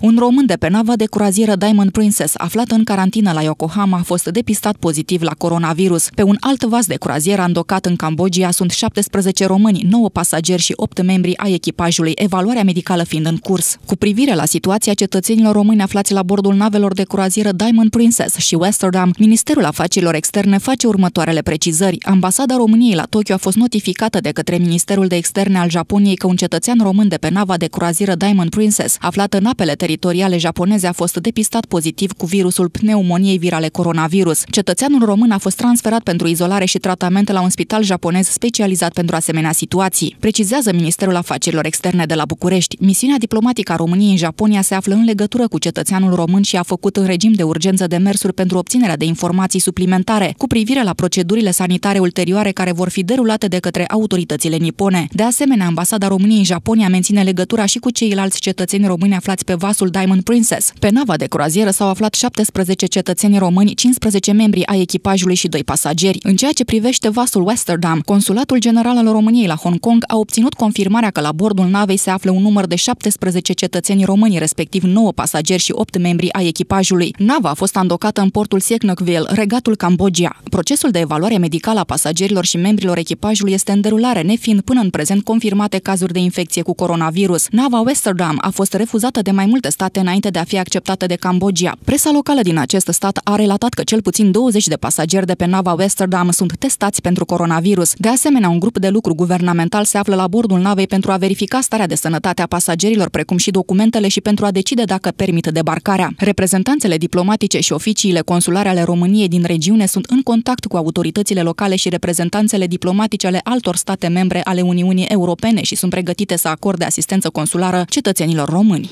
Un român de pe nava de croazieră Diamond Princess, aflat în carantină la Yokohama, a fost depistat pozitiv la coronavirus. Pe un alt vas de croazieră andocat în Cambodgia sunt 17 români, 9 pasageri și 8 membri ai echipajului, evaluarea medicală fiind în curs. Cu privire la situația cetățenilor români aflați la bordul navelor de croazieră Diamond Princess și Westerdam, Ministerul Afacerilor Externe face următoarele precizări. Ambasada României la Tokyo a fost notificată de către Ministerul de Externe al Japoniei că un cetățean român de pe nava de croazieră Diamond Princess, aflat în apele teritoriale japoneze a fost depistat pozitiv cu virusul pneumoniei virale coronavirus. Cetățeanul român a fost transferat pentru izolare și tratament la un spital japonez specializat pentru asemenea situații. Precizează Ministerul Afacerilor Externe de la București. Misiunea diplomatică a României în Japonia se află în legătură cu cetățeanul român și a făcut în regim de urgență demersuri pentru obținerea de informații suplimentare cu privire la procedurile sanitare ulterioare care vor fi derulate de către autoritățile nipone. De asemenea, ambasada României în Japonia menține legătura și cu ceilalți cetățeni români aflați pe vas vasul Diamond Princess. Pe nava de croazieră s-au aflat 17 cetățeni români, 15 membri ai echipajului și doi pasageri. În ceea ce privește vasul Westerdam, Consulatul General al României la Hong Kong a obținut confirmarea că la bordul navei se află un număr de 17 cetățeni români, respectiv 9 pasageri și 8 membri ai echipajului. Nava a fost andocată în portul Sieknokville, regatul Cambodgia. Procesul de evaluare medicală a pasagerilor și membrilor echipajului este în derulare, nefiind până în prezent confirmate cazuri de infecție cu coronavirus. Nava Westerdam a fost refuzată de mai multe de state înainte de a fi acceptată de Cambodgia. Presa locală din acest stat a relatat că cel puțin 20 de pasageri de pe nava Westerdam sunt testați pentru coronavirus. De asemenea, un grup de lucru guvernamental se află la bordul navei pentru a verifica starea de sănătate a pasagerilor, precum și documentele și pentru a decide dacă permit debarcarea. Reprezentanțele diplomatice și oficiile consulare ale României din regiune sunt în contact cu autoritățile locale și reprezentanțele diplomatice ale altor state membre ale Uniunii Europene și sunt pregătite să acorde asistență consulară cetățenilor români.